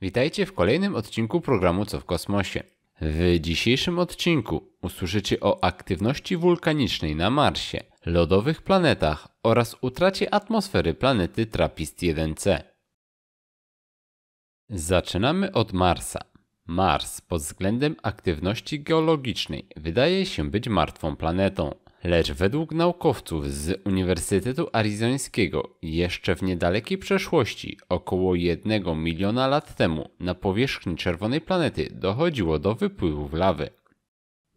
Witajcie w kolejnym odcinku programu Co w kosmosie. W dzisiejszym odcinku usłyszycie o aktywności wulkanicznej na Marsie, lodowych planetach oraz utracie atmosfery planety Trappist-1c. Zaczynamy od Marsa. Mars pod względem aktywności geologicznej wydaje się być martwą planetą. Lecz według naukowców z Uniwersytetu Arizońskiego jeszcze w niedalekiej przeszłości, około 1 miliona lat temu, na powierzchni czerwonej planety dochodziło do wypływów lawy.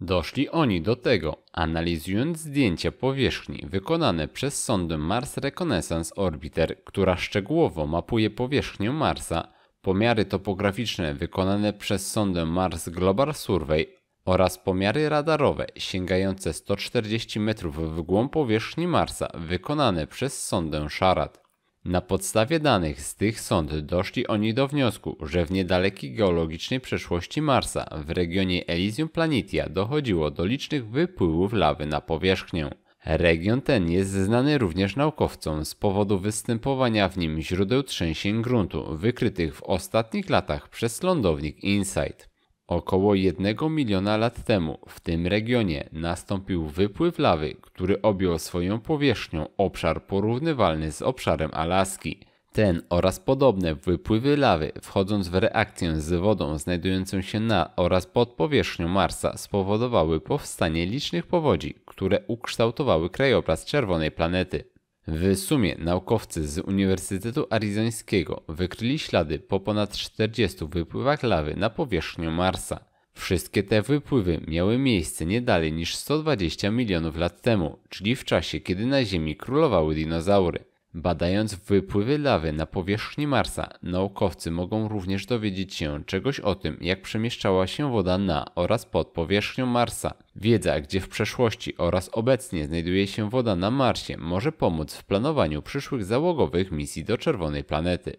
Doszli oni do tego, analizując zdjęcia powierzchni wykonane przez sondę Mars Reconnaissance Orbiter, która szczegółowo mapuje powierzchnię Marsa, pomiary topograficzne wykonane przez sondę Mars Global Survey oraz pomiary radarowe sięgające 140 metrów w głąb powierzchni Marsa wykonane przez sondę Sharad. Na podstawie danych z tych sond doszli oni do wniosku, że w niedalekiej geologicznej przeszłości Marsa w regionie Elysium Planitia dochodziło do licznych wypływów lawy na powierzchnię. Region ten jest znany również naukowcom z powodu występowania w nim źródeł trzęsień gruntu wykrytych w ostatnich latach przez lądownik InSight. Około jednego miliona lat temu w tym regionie nastąpił wypływ lawy, który objął swoją powierzchnią obszar porównywalny z obszarem Alaski. Ten oraz podobne wypływy lawy, wchodząc w reakcję z wodą znajdującą się na oraz pod powierzchnią Marsa, spowodowały powstanie licznych powodzi, które ukształtowały krajobraz czerwonej planety. W sumie naukowcy z Uniwersytetu Arizońskiego wykryli ślady po ponad 40 wypływach lawy na powierzchnię Marsa. Wszystkie te wypływy miały miejsce nie dalej niż 120 milionów lat temu, czyli w czasie, kiedy na Ziemi królowały dinozaury. Badając wypływy lawy na powierzchni Marsa, naukowcy mogą również dowiedzieć się czegoś o tym, jak przemieszczała się woda na oraz pod powierzchnią Marsa. Wiedza, gdzie w przeszłości oraz obecnie znajduje się woda na Marsie, może pomóc w planowaniu przyszłych załogowych misji do Czerwonej Planety.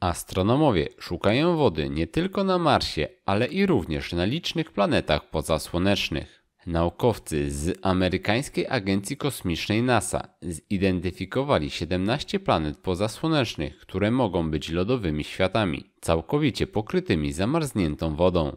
Astronomowie szukają wody nie tylko na Marsie, ale i również na licznych planetach pozasłonecznych. Naukowcy z amerykańskiej agencji kosmicznej NASA zidentyfikowali 17 planet pozasłonecznych, które mogą być lodowymi światami, całkowicie pokrytymi zamarzniętą wodą.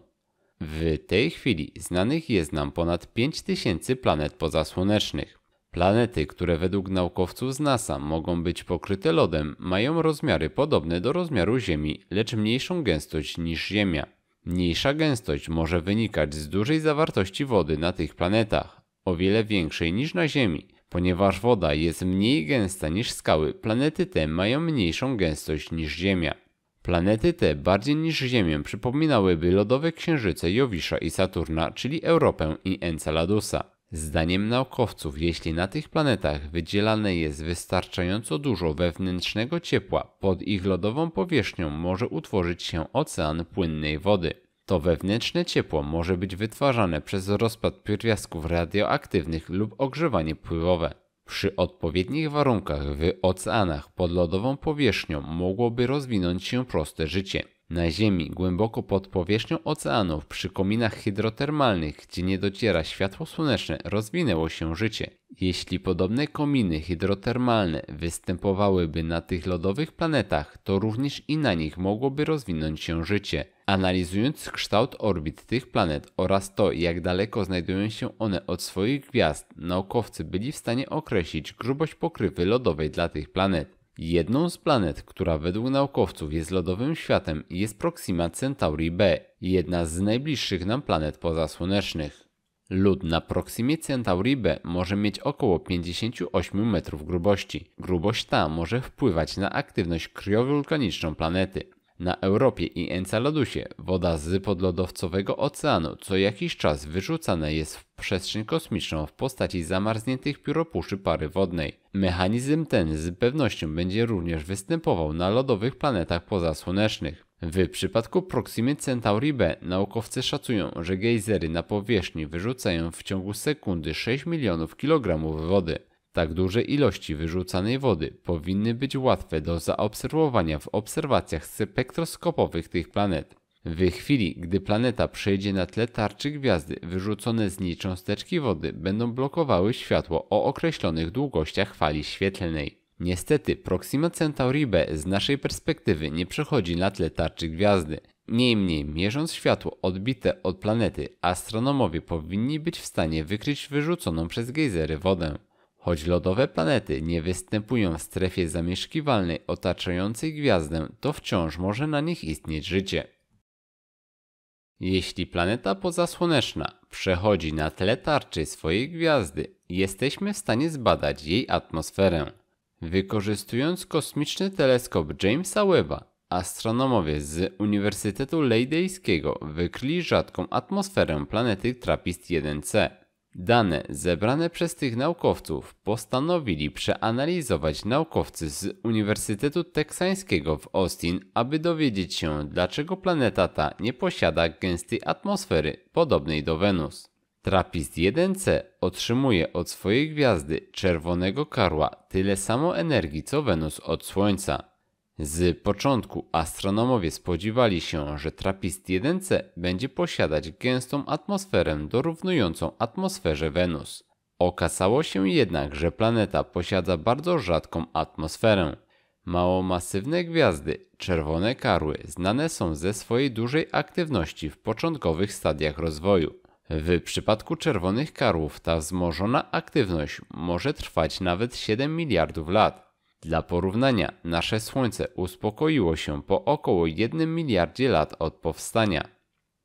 W tej chwili znanych jest nam ponad 5000 planet pozasłonecznych. Planety, które według naukowców z NASA mogą być pokryte lodem, mają rozmiary podobne do rozmiaru Ziemi, lecz mniejszą gęstość niż Ziemia. Mniejsza gęstość może wynikać z dużej zawartości wody na tych planetach, o wiele większej niż na Ziemi. Ponieważ woda jest mniej gęsta niż skały, planety te mają mniejszą gęstość niż Ziemia. Planety te bardziej niż Ziemię przypominałyby lodowe księżyce Jowisza i Saturna, czyli Europę i Enceladusa. Zdaniem naukowców, jeśli na tych planetach wydzielane jest wystarczająco dużo wewnętrznego ciepła, pod ich lodową powierzchnią może utworzyć się ocean płynnej wody. To wewnętrzne ciepło może być wytwarzane przez rozpad pierwiastków radioaktywnych lub ogrzewanie pływowe. Przy odpowiednich warunkach w oceanach pod lodową powierzchnią mogłoby rozwinąć się proste życie. Na Ziemi, głęboko pod powierzchnią oceanów, przy kominach hydrotermalnych, gdzie nie dociera światło słoneczne, rozwinęło się życie. Jeśli podobne kominy hydrotermalne występowałyby na tych lodowych planetach, to również i na nich mogłoby rozwinąć się życie. Analizując kształt orbit tych planet oraz to, jak daleko znajdują się one od swoich gwiazd, naukowcy byli w stanie określić grubość pokrywy lodowej dla tych planet. Jedną z planet, która według naukowców jest lodowym światem jest Proxima Centauri b, jedna z najbliższych nam planet pozasłonecznych. Lód na Proximie Centauri b może mieć około 58 metrów grubości. Grubość ta może wpływać na aktywność kryowulkaniczną planety. Na Europie i Enceladusie woda z podlodowcowego oceanu co jakiś czas wyrzucana jest w przestrzeń kosmiczną w postaci zamarzniętych pióropuszy pary wodnej. Mechanizm ten z pewnością będzie również występował na lodowych planetach pozasłonecznych. W przypadku Proximy Centauri B naukowcy szacują, że gejzery na powierzchni wyrzucają w ciągu sekundy 6 milionów kilogramów wody. Tak duże ilości wyrzucanej wody powinny być łatwe do zaobserwowania w obserwacjach spektroskopowych tych planet. W chwili, gdy planeta przejdzie na tle tarczy gwiazdy, wyrzucone z niej cząsteczki wody będą blokowały światło o określonych długościach fali świetlnej. Niestety, Proxima Centauri B z naszej perspektywy nie przechodzi na tle tarczy gwiazdy. Niemniej, mierząc światło odbite od planety, astronomowie powinni być w stanie wykryć wyrzuconą przez gejzery wodę. Choć lodowe planety nie występują w strefie zamieszkiwalnej otaczającej gwiazdę, to wciąż może na nich istnieć życie. Jeśli planeta pozasłoneczna przechodzi na tle tarczy swojej gwiazdy, jesteśmy w stanie zbadać jej atmosferę. Wykorzystując kosmiczny teleskop Jamesa Webba, astronomowie z Uniwersytetu Leidejskiego wykryli rzadką atmosferę planety Trappist-1c. Dane zebrane przez tych naukowców postanowili przeanalizować naukowcy z Uniwersytetu Teksańskiego w Austin, aby dowiedzieć się, dlaczego planeta ta nie posiada gęstej atmosfery podobnej do Wenus. Trapist 1c otrzymuje od swojej gwiazdy czerwonego karła tyle samo energii co Wenus od Słońca. Z początku astronomowie spodziewali się, że Trapist-1C będzie posiadać gęstą atmosferę dorównującą atmosferze Wenus. Okazało się jednak, że planeta posiada bardzo rzadką atmosferę. Mało masywne gwiazdy, czerwone karły, znane są ze swojej dużej aktywności w początkowych stadiach rozwoju. W przypadku czerwonych karłów ta wzmożona aktywność może trwać nawet 7 miliardów lat. Dla porównania, nasze Słońce uspokoiło się po około 1 miliardzie lat od powstania.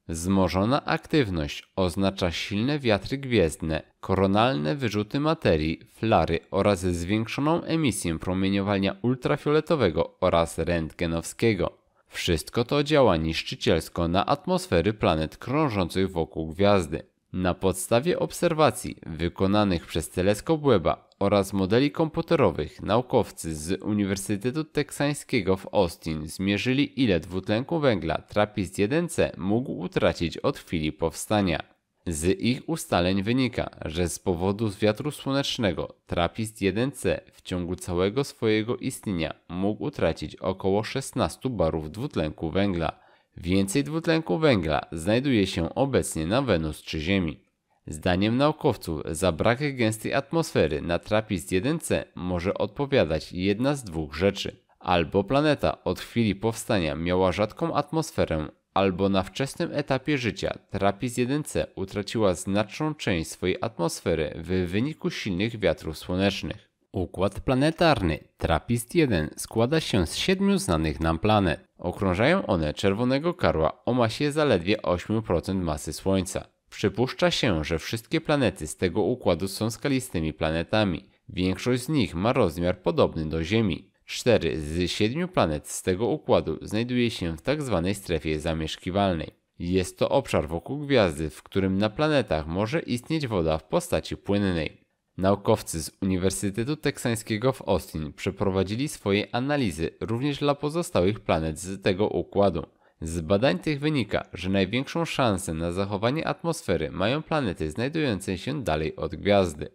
Zmożona aktywność oznacza silne wiatry gwiezdne, koronalne wyrzuty materii, flary oraz zwiększoną emisję promieniowania ultrafioletowego oraz rentgenowskiego. Wszystko to działa niszczycielsko na atmosfery planet krążących wokół gwiazdy. Na podstawie obserwacji wykonanych przez teleskop Webba oraz modeli komputerowych naukowcy z Uniwersytetu Teksańskiego w Austin zmierzyli ile dwutlenku węgla TRAPPIST-1C mógł utracić od chwili powstania. Z ich ustaleń wynika, że z powodu wiatru słonecznego trapist 1 c w ciągu całego swojego istnienia mógł utracić około 16 barów dwutlenku węgla. Więcej dwutlenku węgla znajduje się obecnie na Wenus czy Ziemi. Zdaniem naukowców za brak gęstej atmosfery na TRAPPIST-1C może odpowiadać jedna z dwóch rzeczy. Albo planeta od chwili powstania miała rzadką atmosferę, albo na wczesnym etapie życia TRAPPIST-1C utraciła znaczną część swojej atmosfery w wyniku silnych wiatrów słonecznych. Układ planetarny TRAPPIST-1 składa się z siedmiu znanych nam planet. Okrążają one czerwonego karła o masie zaledwie 8% masy Słońca. Przypuszcza się, że wszystkie planety z tego układu są skalistymi planetami. Większość z nich ma rozmiar podobny do Ziemi. Cztery z siedmiu planet z tego układu znajduje się w tzw. Tak strefie zamieszkiwalnej. Jest to obszar wokół gwiazdy, w którym na planetach może istnieć woda w postaci płynnej. Naukowcy z Uniwersytetu Teksańskiego w Austin przeprowadzili swoje analizy również dla pozostałych planet z tego układu. Z badań tych wynika, że największą szansę na zachowanie atmosfery mają planety znajdujące się dalej od gwiazdy.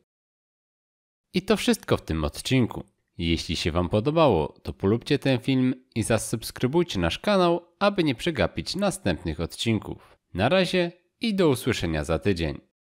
I to wszystko w tym odcinku. Jeśli się Wam podobało, to polubcie ten film i zasubskrybujcie nasz kanał, aby nie przegapić następnych odcinków. Na razie i do usłyszenia za tydzień.